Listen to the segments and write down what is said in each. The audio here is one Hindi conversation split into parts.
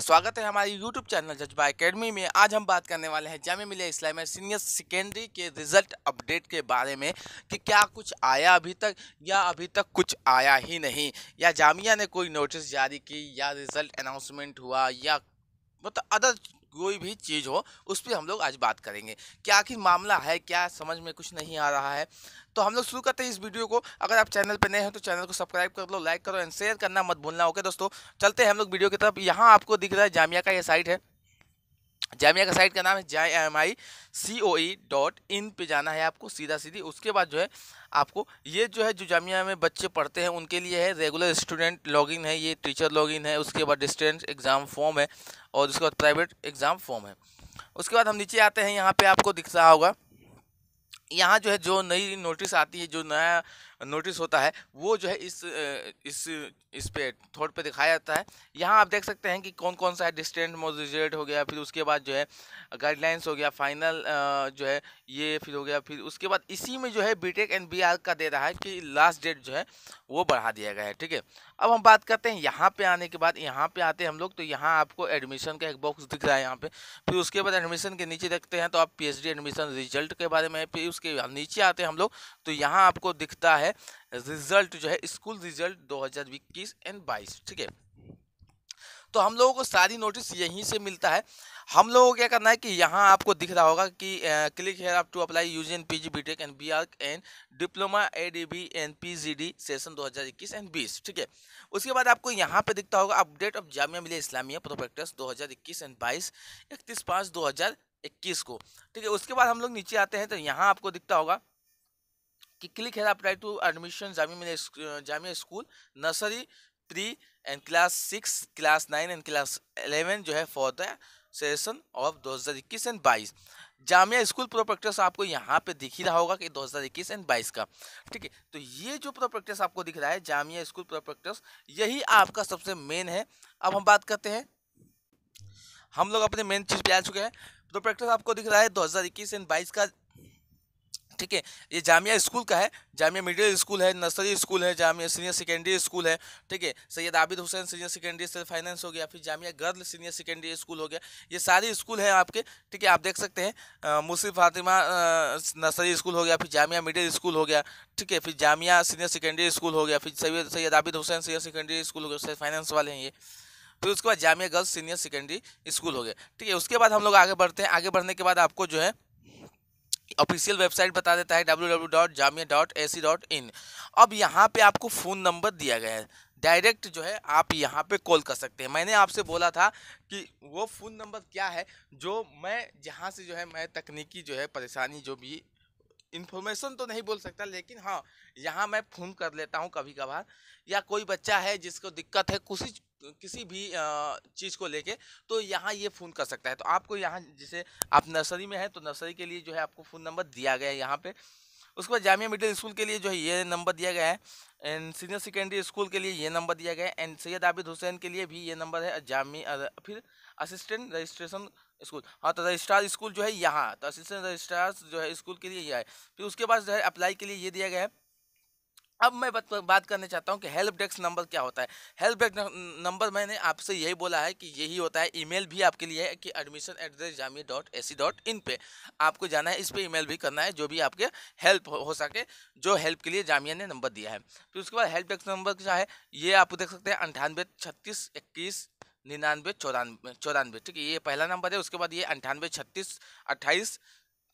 स्वागत है हमारे YouTube चैनल जज्बा एकेडमी में आज हम बात करने वाले हैं जामिया मिलिया इस्लामिया सीनियर सेकेंडरी के रिजल्ट अपडेट के बारे में कि क्या कुछ आया अभी तक या अभी तक कुछ आया ही नहीं या जामिया ने कोई नोटिस जारी की या रिज़ल्ट अनाउंसमेंट हुआ या मतलब अदर कोई भी चीज़ हो उस पर हम लोग आज बात करेंगे क्या आखिर मामला है क्या समझ में कुछ नहीं आ रहा है तो हम लोग शुरू करते हैं इस वीडियो को अगर आप चैनल पर नए हैं तो चैनल को सब्सक्राइब कर लो लाइक करो एंड शेयर करना मत भूलना ओके दोस्तों चलते हैं हम लोग वीडियो की तरफ यहाँ आपको दिख रहा है जामिया का यह साइट है जामिया का साइट का नाम है जे M I C O E dot in पर जाना है आपको सीधा सीधी उसके बाद जो है आपको ये जो है जो जामिया में बच्चे पढ़ते हैं उनके लिए है रेगुलर स्टूडेंट लॉगिन है ये टीचर लॉगिन है उसके बाद डिस्टेंस एग्ज़ाम फॉर्म है और उसके बाद प्राइवेट एग्ज़ाम फॉर्म है उसके बाद हम नीचे आते हैं यहाँ पर आपको दिख रहा होगा यहाँ जो है जो नई नोटिस आती है जो नया नोटिस होता है वो जो है इस इस इस पे थोड़ पे दिखाया जाता है यहाँ आप देख सकते हैं कि कौन कौन सा है डिस्टेंट मोजिजेट हो गया फिर उसके बाद जो है गाइडलाइंस हो गया फाइनल जो है ये फिर हो गया फिर उसके बाद इसी में जो है बी टेक एंड बी का दे रहा है कि लास्ट डेट जो है वो बढ़ा दिया गया है ठीक है अब हम बात करते हैं यहाँ पे आने के बाद यहाँ पे आते हैं हम लोग तो यहाँ आपको एडमिशन का एक बॉक्स दिख रहा है यहाँ पे फिर उसके बाद एडमिशन के नीचे देखते हैं तो आप पीएचडी एडमिशन रिजल्ट के बारे में फिर उसके नीचे आते हैं हम लोग तो यहाँ आपको दिखता है है रिजल्ट जो है स्कूल रिजल्ट 2021 एंड 22 ठीक है तो हम लोगों को सारी नोटिस यहीं से मिलता है हम लोगों को क्या करना है कि यहाँ आपको दिख रहा होगा कि क्लिक हेयर आप to apply G N P G B tech and B R N diploma A D B N P G D session दो हज़ार इक्कीस एंड बीस ठीक है उसके बाद आपको यहाँ पे दिखता होगा अपडेट ऑफ जामिया मिलिया इस्लामिया प्रोफेक्टर्स दो हज़ार इक्कीस एंड बाईस इकतीस पाँच दो हज़ार इक्कीस को ठीक है उसके बाद हम लोग नीचे आते हैं तो यहाँ आपको दिखता होगा कि क्लिक है apply to admission Jamia Jamia school nursery pre and class six class nine and class eleven जो है फॉर द सेशन ऑफ दो हज़ार इक्कीस एंड बाईस जामिया स्कूल प्रोपेक्टस आपको यहाँ पे दिख ही रहा होगा कि दो हज़ार इक्कीस एंड बाईस का ठीक है तो ये जो प्रोपेक्टस आपको दिख रहा है जामिया स्कूल प्रोपेक्टस यही आपका सबसे मेन है अब हम बात करते हैं हम लोग अपने मेन चीज़ पे आ चुके हैं प्रोपेक्टस आपको दिख रहा है दो हज़ार इक्कीस एंड बाईस का ठीक है ये जामिया स्कूल का है जामिया मिडिल स्कूल है नर्सरी स्कूल है जामिया सीनियर सेकेंडरी स्कूल है ठीक है सैयद आबिद हुसैन सीनियर सेकेंडरी से फाइनेंस हो गया फिर Jamia girl senior secondary school हो गया ये सारे स्कूल हैं आपके ठीक है आप देख सकते हैं मुसी फातिमा नर्सरी स्कूल हो गया फिर जामिया मिडिल स्कूल हो गया ठीक है फिर जामिया सीनियर सेकेंडरी स्कूल हो गया फिर Syed Syed Abid Hussain senior secondary school हो गया फाइनेंस वाले हैं ये फिर उसके बाद Jamia girls senior secondary school हो गया ठीक है उसके बाद हम लोग आगे बढ़ते हैं आगे बढ़ने के बाद आपको जो है ऑफिशियल वेबसाइट बता देता है इन अब यहाँ पे आपको फ़ोन नंबर दिया गया है डायरेक्ट जो है आप यहाँ पे कॉल कर सकते हैं मैंने आपसे बोला था कि वो फ़ोन नंबर क्या है जो मैं जहाँ से जो है मैं तकनीकी जो है परेशानी जो भी इन्फॉर्मेशन तो नहीं बोल सकता लेकिन हाँ यहाँ मैं फोन कर लेता हूँ कभी कभार या कोई बच्चा है जिसको दिक्कत है किसी किसी भी चीज़ को लेके तो यहाँ ये फ़ोन कर सकता है तो आपको यहाँ जैसे आप नर्सरी में हैं तो नर्सरी के लिए जो है आपको फ़ोन नंबर दिया गया है यहाँ पर उसके बाद जामिया मिडिल स्कूल के लिए जो है ये नंबर दिया गया है एंड सीनियर सेकेंडरी स्कूल के लिए ये नंबर दिया गया है एंड सैयद आबिद हुसैन के लिए भी ये नंबर है जामिया फिर असिस्टेंट रजिस्ट्रेशन स्कूल हाँ तो रजिस्ट्रार स्कूल जो है यहाँ तो असिस्टेंट रजिस्ट्रार जो है स्कूल के लिए यह है फिर उसके बाद जो है अप्लाई के लिए ये दिया गया है अब मैं बात करने चाहता हूँ कि हेल्प डेस्क नंबर क्या होता है हेल्प डेस्क नंबर मैंने आपसे यही बोला है कि यही होता है ईमेल भी आपके लिए है कि admission at the JMI dot A C dot in पर आपको जाना है इस पर ईमेल भी करना है जो भी आपके हेल्प हो सके जो हेल्प के लिए जामिया ने नंबर दिया है फिर उसके बाद हेल्प डेस्क नंबर क्या है ये आप देख सकते हैं अंठानवे छत्तीस इक्कीस निन्यानवे चौरानवे चौरानवे ठीक है ये पहला नंबर है उसके बाद ये अंठानवे छत्तीस अट्ठाईस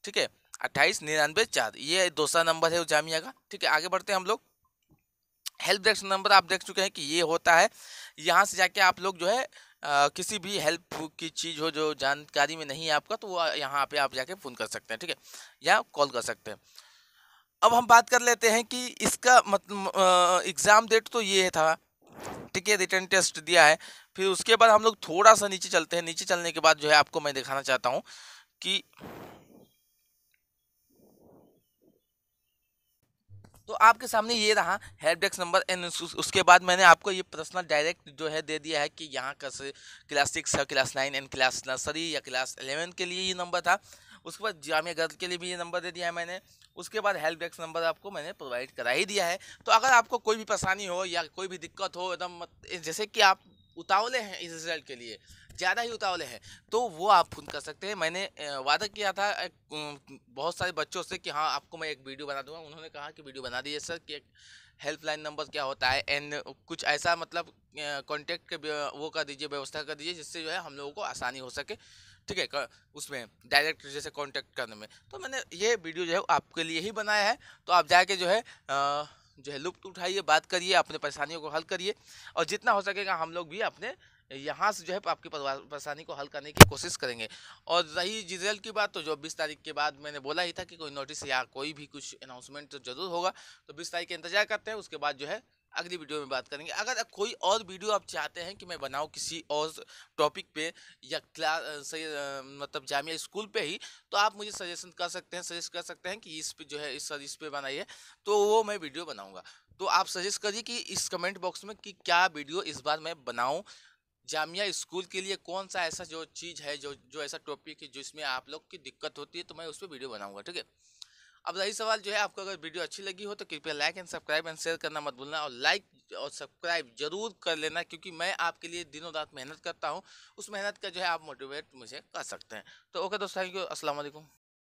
ठीक है अट्ठाईस निन्यानवे चार ये दूसरा नंबर है जामिया का ठीक है आगे बढ़ते हैं हम लोग हेल्प डेस्क नंबर आप देख चुके हैं कि ये होता है यहाँ से जाके आप लोग जो है आ, किसी भी हेल्प की चीज़ हो जो जानकारी में नहीं है आपका तो वो यहाँ पे आप जाके फ़ोन कर सकते हैं ठीक है या कॉल कर सकते हैं अब हम बात कर लेते हैं कि इसका मतलब एग्ज़ाम डेट तो ये था ठीक है रिटर्न टेस्ट दिया है फिर उसके बाद हम लोग थोड़ा सा नीचे चलते हैं नीचे चलने के बाद जो है आपको मैं दिखाना चाहता हूँ कि तो आपके सामने ये रहा हेल्प डेस्क नंबर एंड उसके बाद मैंने आपको ये प्रश्न डायरेक्ट जो है दे दिया है कि यहाँ कैसे क्लास सिक्स या class nine and class nursery या क्लास एलेवन के लिए ये नंबर था उसके बाद जामिया गर्ल के लिए भी ये नंबर दे दिया है मैंने उसके बाद हेल्प डेस्क नंबर आपको मैंने प्रोवाइड करा ही दिया है तो अगर आपको कोई भी परेशानी हो या कोई भी दिक्कत हो एकदम जैसे कि आप उतावले हैं इस रिजल्ट के लिए ज़्यादा ही उतावले हैं तो वो आप खुद कर सकते हैं मैंने वादा किया था बहुत सारे बच्चों से कि हाँ आपको मैं एक वीडियो बना दूंगा उन्होंने कहा कि वीडियो बना दीजिए सर कि एक हेल्पलाइन नंबर क्या होता है एंड कुछ ऐसा मतलब कॉन्टेक्ट के वो कर दीजिए व्यवस्था कर दीजिए जिससे जो है हम लोगों को आसानी हो सके ठीक है उसमें डायरेक्ट जैसे कॉन्टेक्ट करने में तो मैंने ये वीडियो जो है आपके लिए ही बनाया है तो आप जाके जो है आ, जो है लुप्त उठाइए बात करिए अपने परेशानियों को हल करिए और जितना हो सकेगा हम लोग भी अपने यहाँ से जो है आपकी परेशानी को हल करने की कोशिश करेंगे और रही जिजल की बात तो जो बीस तारीख के बाद मैंने बोला ही था कि कोई नोटिस या कोई भी कुछ अनाउंसमेंट तो जरूर होगा तो बीस तारीख का इंतजार करते हैं उसके बाद जो है अगली वीडियो में बात करेंगे अगर कोई और वीडियो आप चाहते हैं कि मैं बनाऊँ किसी और टॉपिक पे या क्लास मतलब जामिया स्कूल पे ही तो आप मुझे सजेशन कर सकते हैं सजेस्ट कर सकते हैं कि इस पे जो है इस सर इस पर बनाइए तो वो मैं वीडियो बनाऊँगा तो आप सजेस्ट करिए कि इस कमेंट बॉक्स में कि क्या वीडियो इस बार मैं बनाऊँ जामिया स्कूल के लिए कौन सा ऐसा जो चीज़ है जो जो ऐसा टॉपिक है जिसमें आप लोग की दिक्कत होती है तो मैं उस पर वीडियो बनाऊंगा ठीक है अब रही सवाल जो है आपको अगर वीडियो अच्छी लगी हो तो कृपया like and subscribe and share करना मत भूलना और लाइक और सब्सक्राइब जरूर कर लेना क्योंकि मैं आपके लिए दिनों रात मेहनत करता हूँ उस मेहनत का जो है आप मोटिवेट मुझे कर सकते हैं तो ओके दोस्तों थैंक यू असलम